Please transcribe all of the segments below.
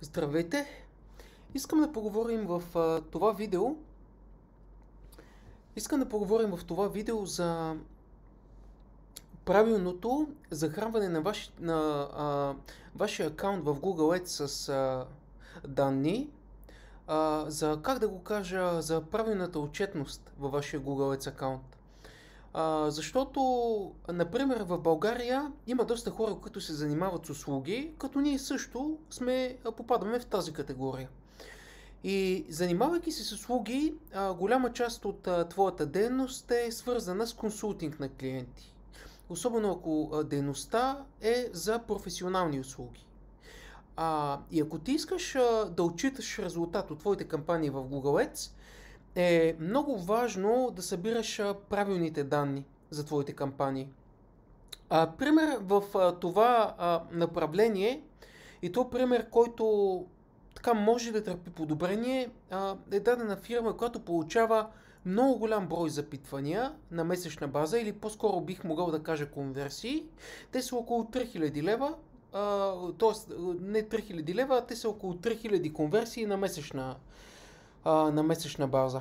Здравейте! Искам да поговорим в а, това видео. Искам да поговорим в това видео за правилното захранване на, ваш, на а, вашия акаунт в Google Ads с а, данни. А, за как да го кажа, за правилната отчетност във вашия Google Ads акаунт. А, защото, например, в България има доста хора, които се занимават с услуги, като ние също сме, попадаме в тази категория. И занимавайки се с услуги, а, голяма част от а, твоята дейност е свързана с консултинг на клиенти. Особено ако а, дейността е за професионални услуги. А, и ако ти искаш а, да отчиташ резултат от твоите кампании в Google Ads, е много важно да събираш правилните данни за твоите кампании. А, пример в а, това а, направление и то пример, който така може да търпи подобрение, а, е дадена фирма, която получава много голям брой запитвания на месечна база или по-скоро бих могъл да кажа конверсии. Те са около 3000 лева, т.е. не 3000 лева, а те са около 3000 конверсии на месечна, а, на месечна база.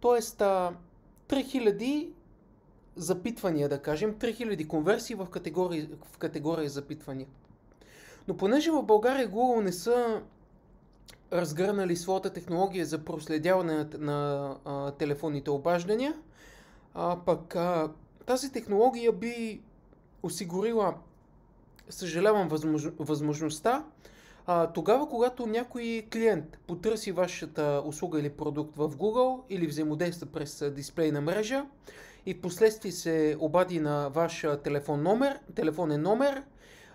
Тоест, 3000 запитвания, да кажем, 3000 конверсии в категория, в категория запитвания. Но понеже в България Google не са разгърнали своята технология за проследяване на, на а, телефонните обаждания, а пък а, тази технология би осигурила, съжалявам, възмож, възможността а, тогава, когато някой клиент потърси вашата услуга или продукт в Google или взаимодейства през дисплейна мрежа и последствие се обади на ваш телефон номер, телефонен номер,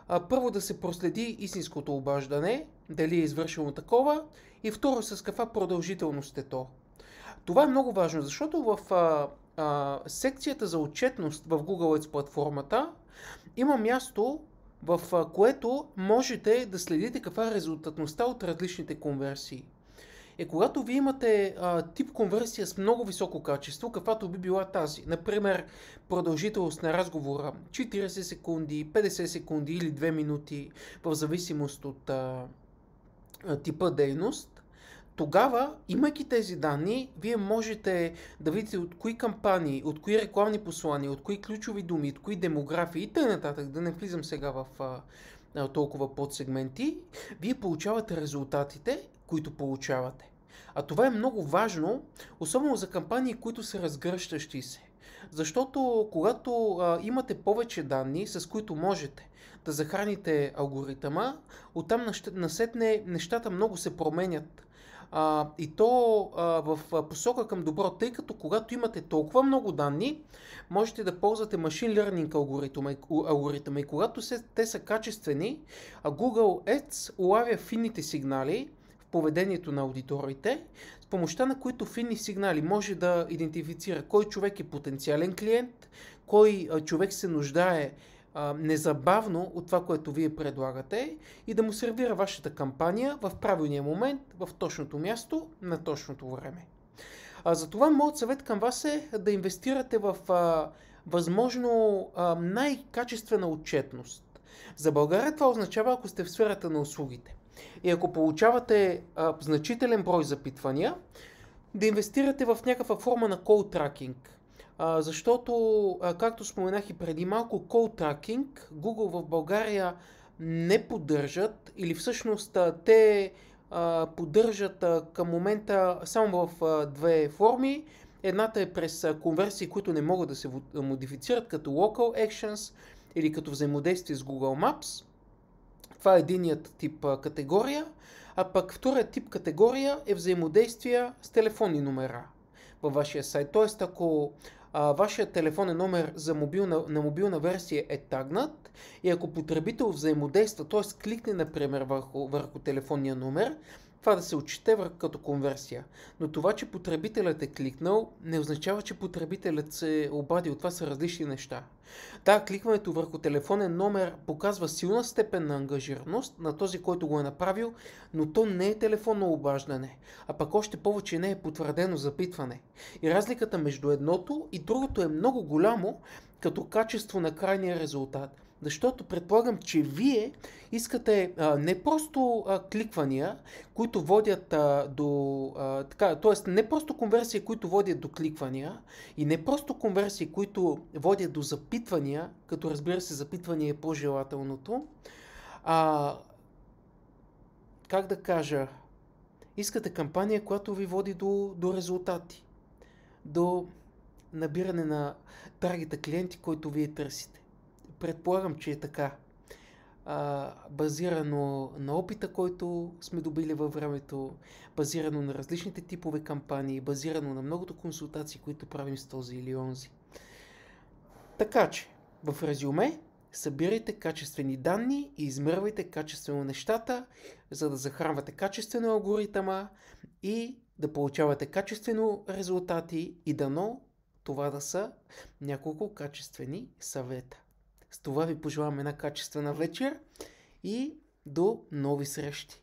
а, първо да се проследи истинското обаждане, дали е извършено такова и второ с каква продължителност е то. Това е много важно, защото в а, а, секцията за отчетност в Google Ads платформата има място в което можете да следите каква е резултатността от различните конверсии. Е когато ви имате а, тип конверсия с много високо качество, каквато би била тази, например продължителност на разговора 40 секунди, 50 секунди или 2 минути, в зависимост от а, типа дейност, тогава, имайки тези данни, вие можете да видите от кои кампании, от кои рекламни послания, от кои ключови думи, от кои демографии и т.н. Да не влизам сега в а, толкова подсегменти, вие получавате резултатите, които получавате. А това е много важно, особено за кампании, които са разгръщащи се. Защото когато а, имате повече данни, с които можете да захраните алгоритъма, оттам насетне нещата много се променят а, и то а, в посока към добро, тъй като когато имате толкова много данни, можете да ползвате машин learning алгоритъма, алгоритъма и когато се, те са качествени, а Google Ads улавя финните сигнали в поведението на аудиторите, с помощта на които финни сигнали може да идентифицира кой човек е потенциален клиент, кой а, човек се нуждае а, незабавно от това, което вие предлагате и да му сервира вашата кампания в правилния момент, в точното място, на точното време. А, затова моят съвет към вас е да инвестирате в а, възможно а, най-качествена отчетност. За България това означава, ако сте в сферата на услугите. И ако получавате а, значителен брой запитвания, да инвестирате в някаква форма на кол тракинг – а, защото, а, както споменах и преди малко, call tracking Google в България не поддържат или всъщност а, те а, поддържат а, към момента само в а, две форми. Едната е през а, конверсии, които не могат да се модифицират, като Local Actions или като взаимодействие с Google Maps. Това е единият тип а, категория. А пък вторият тип категория е взаимодействия с телефонни номера във вашия сайт. Тоест, ако а, вашия телефонен номер за мобилна, на мобилна версия е тагнат и ако потребител взаимодейства, т.е. кликне, например, върху, върху телефонния номер, това да се отчете като конверсия. Но това, че потребителят е кликнал, не означава, че потребителят се е обадил. Това са различни неща. Да, кликването върху телефонен номер показва силна степен на ангажираност на този, който го е направил, но то не е телефонно обаждане, а пък още повече не е потвърдено запитване. И разликата между едното и другото е много голямо като качество на крайния резултат защото предполагам, че вие искате а, не просто а, кликвания, които водят а, до... А, така, т.е. не просто конверсии, които водят до кликвания и не просто конверсии, които водят до запитвания, като разбира се запитвания е по-желателното, а, как да кажа, искате кампания, която ви води до, до резултати, до набиране на таргета клиенти, които вие търсите. Предполагам, че е така. А, базирано на опита, който сме добили във времето, базирано на различните типове кампании, базирано на многото консултации, които правим с този или онзи. Така че, в резюме, събирайте качествени данни и измервайте качествено нещата, за да захранвате качествено алгоритъма и да получавате качествено резултати и дано това да са няколко качествени съвета. С това ви пожелавам една качествена вечер и до нови срещи!